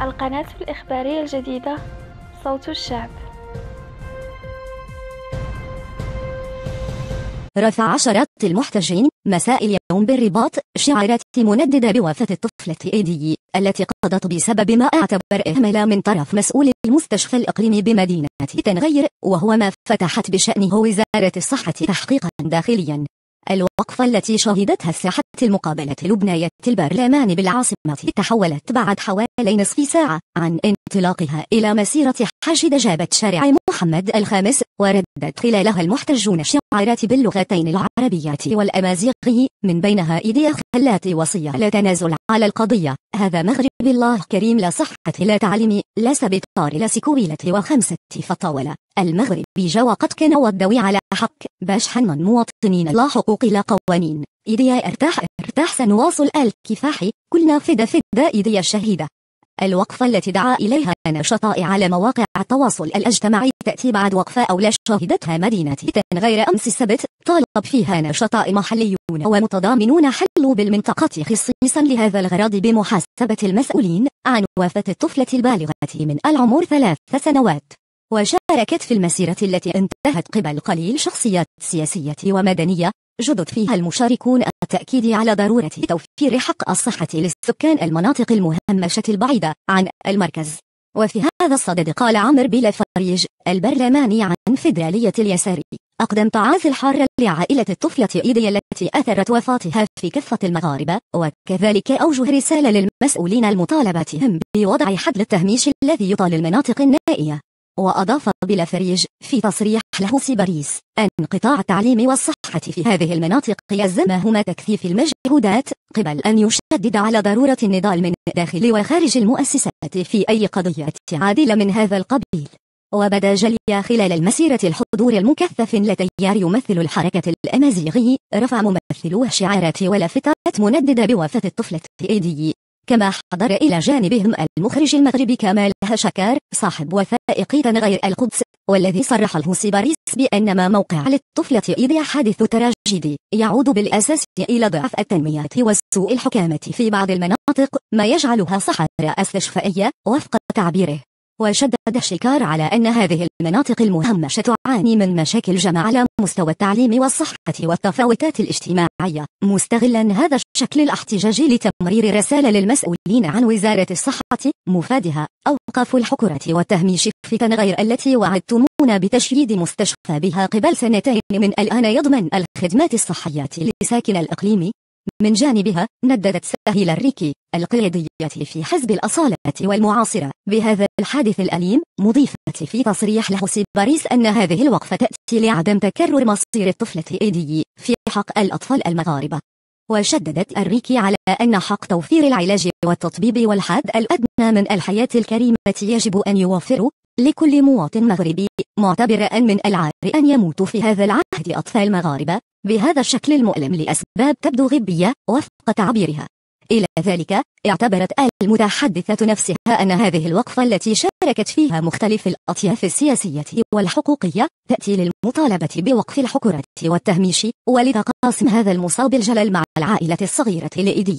القناة الإخبارية الجديدة صوت الشعب رفع عشرات المحتجين مساء اليوم بالرباط شعارات منددة بوفاة الطفلة إيدي التي قضت بسبب ما اعتبر إهمالا من طرف مسؤول المستشفى الإقليمي بمدينة تنغير وهو ما فتحت بشأنه وزارة الصحة تحقيقا داخليا الوقفة التي شهدتها الساحة المقابلة لبناية البرلمان بالعاصمة تحولت بعد حوالي نصف ساعة عن انطلاقها إلى مسيرة حشد جابت شارع محمد الخامس وردت خلالها المحتجون شعارات باللغتين العربية والأمازيغي من بينها إيديا خلات وصية لا تنازل على القضية هذا مغرب الله كريم لا صحة لا تعليم لا سبطار لا سكويلة وخمسة فطاولة المغرب قد كان والدوي على حق باش حنا مواطنين لا حقوق لا قوانين إيديا ارتاح المفتاح سنواصل الكفاح كلنا فدا فدا إيدي الشهيدة الوقفة التي دعا إليها نشطاء على مواقع التواصل الاجتماعي تأتي بعد وقفة أولى شهدتها مدينة غير أمس السبت طالب فيها نشطاء محليون ومتضامنون حلوا بالمنطقة خصيصا لهذا الغرض بمحاسبة المسؤولين عن وفاة الطفلة البالغة من العمر ثلاث سنوات وشاركت في المسيرة التي انتهت قبل قليل شخصيات سياسية ومدنية جدد فيها المشاركون التأكيد على ضرورة توفير حق الصحة للسكان المناطق المهمشة البعيدة عن المركز وفي هذا الصدد قال عمر بلا فريج البرلماني عن فدرالية اليسار أقدم تعاث الحارة لعائلة الطفلة إيدي التي أثرت وفاتها في كفة المغاربة وكذلك أوجه رسالة للمسؤولين المطالبة بهم بوضع حد للتهميش الذي يطال المناطق النائية وأضاف بلا فريج في تصريح له سيباريس أن قطاع التعليم والصحة في هذه المناطق يلزمهما تكثيف المجهودات قبل أن يشدد على ضرورة النضال من داخل وخارج المؤسسات في أي قضية عادلة من هذا القبيل وبدا جليا خلال المسيرة الحضور المكثف لتيار يمثل الحركة الأمازيغي رفع ممثلو شعارات ولافتات منددة بوفاة الطفلة إيدي كما حضر إلى جانبهم المخرج المغربي كمال هشكار صاحب وثائقي غير القدس والذي صرح الهوسي باريس بأن ما موقع للطفلة إذا حادث تراجيدي يعود بالأساس إلى ضعف التنمية وسوء الحكامة في بعض المناطق ما يجعلها صحراء استشفائية وفق تعبيره وشدد الشكار على أن هذه المناطق المهمشة تعاني من مشاكل جمع على مستوى التعليم والصحة والتفاوتات الاجتماعية مستغلا هذا الشكل الاحتجاجي لتمرير رسالة للمسؤولين عن وزارة الصحة مفادها أوقف الحكرة والتهميش في غير التي وعدتمونا بتشييد مستشفى بها قبل سنتين من الآن يضمن الخدمات الصحية لساكن الإقليم من جانبها نددت سهيل الريكي القيادية في حزب الأصالة والمعاصرة بهذا الحادث الأليم مضيفة في تصريح له باريس أن هذه الوقفة تأتي لعدم تكرر مصير الطفلة إيدي في حق الأطفال المغاربة وشددت الريكي على أن حق توفير العلاج والتطبيب والحد الأدنى من الحياة الكريمة يجب أن يوفر لكل مواطن مغربي معتبر أن من العار أن يموت في هذا العالم عهد أطفال مغاربة بهذا الشكل المؤلم لأسباب تبدو غبية وفق تعبيرها إلى ذلك اعتبرت المتحدثة نفسها أن هذه الوقفة التي شاركت فيها مختلف الأطياف السياسية والحقوقية تأتي للمطالبة بوقف الحكرة والتهميش ولتقاسم هذا المصاب الجلل مع العائلة الصغيرة لإيدي